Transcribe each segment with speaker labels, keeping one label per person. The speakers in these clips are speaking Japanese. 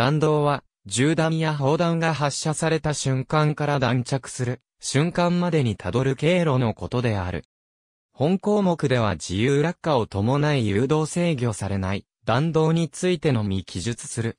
Speaker 1: 弾道は、銃弾や砲弾が発射された瞬間から弾着する、瞬間までにたどる経路のことである。本項目では自由落下を伴い誘導制御されない、弾道についてのみ記述する。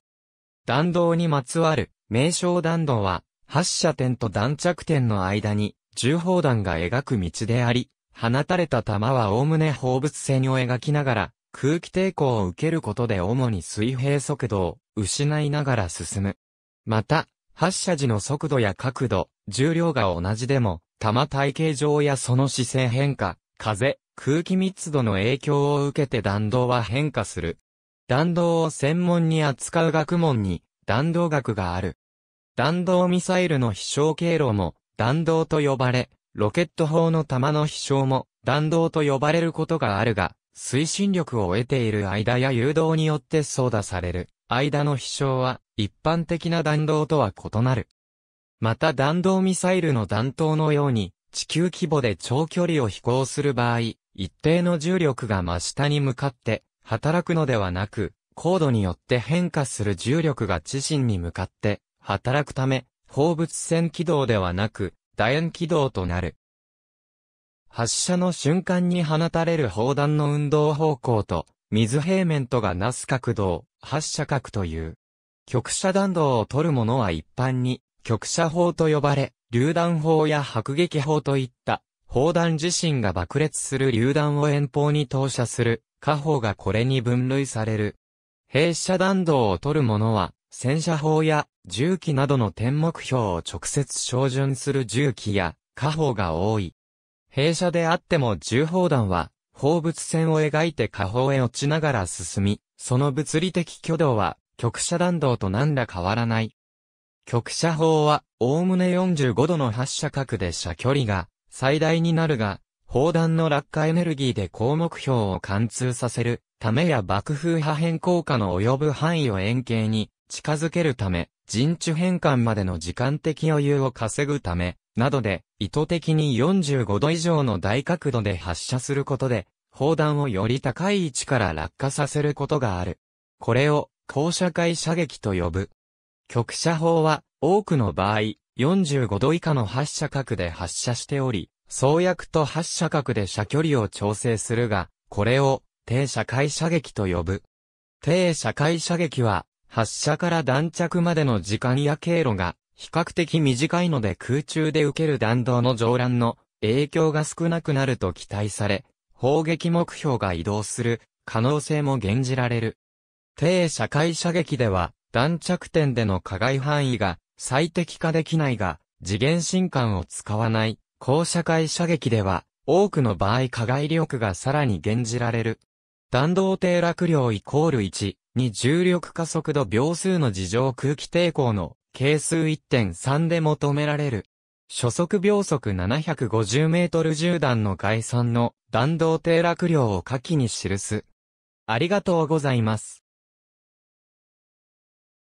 Speaker 1: 弾道にまつわる、名称弾道は、発射点と弾着点の間に、銃砲弾が描く道であり、放たれた弾は概ね放物線を描きながら、空気抵抗を受けることで主に水平速度を失いながら進む。また、発射時の速度や角度、重量が同じでも、弾体形状やその姿勢変化、風、空気密度の影響を受けて弾道は変化する。弾道を専門に扱う学問に、弾道学がある。弾道ミサイルの飛翔経路も、弾道と呼ばれ、ロケット砲の弾の飛翔も、弾道と呼ばれることがあるが、推進力を得ている間や誘導によって操打される。間の飛翔は、一般的な弾道とは異なる。また弾道ミサイルの弾頭のように、地球規模で長距離を飛行する場合、一定の重力が真下に向かって、働くのではなく、高度によって変化する重力が地震に向かって、働くため、放物線軌道ではなく、楕円軌道となる。発射の瞬間に放たれる砲弾の運動方向と、水平面とがなす角度発射角という。曲射弾道を取るものは一般に、曲射砲と呼ばれ、榴弾砲や迫撃砲といった、砲弾自身が爆裂する榴弾を遠方に投射する、火砲がこれに分類される。閉射弾道を取るものは、戦車砲や銃器などの点目標を直接照準する銃器や火砲が多い。閉射であっても銃砲弾は放物線を描いて下方へ落ちながら進み、その物理的挙動は、極射弾道と何ら変わらない。極射法は、おおむね45度の発射角で射距離が、最大になるが、砲弾の落下エネルギーで高目標を貫通させるためや爆風破片効果の及ぶ範囲を円形に近づけるため、陣地変換までの時間的余裕を稼ぐため、などで、意図的に45度以上の大角度で発射することで、砲弾をより高い位置から落下させることがある。これを、高射界射撃と呼ぶ。局射砲は、多くの場合、45度以下の発射角で発射しており、創薬と発射角で射距離を調整するが、これを、低射界射撃と呼ぶ。低射界射撃は、発射から弾着までの時間や経路が比較的短いので空中で受ける弾道の上乱の影響が少なくなると期待され、砲撃目標が移動する可能性も現じられる。低社会射撃では弾着点での加害範囲が最適化できないが、次元進管を使わない高社会射撃では多くの場合加害力がさらに現じられる。弾道低落量イコール1に重力加速度秒数の事情空気抵抗の係数1.3で求められる。初速秒速7 5 0ル銃弾の概算の弾道低落量を下記に記す。ありがとうございます。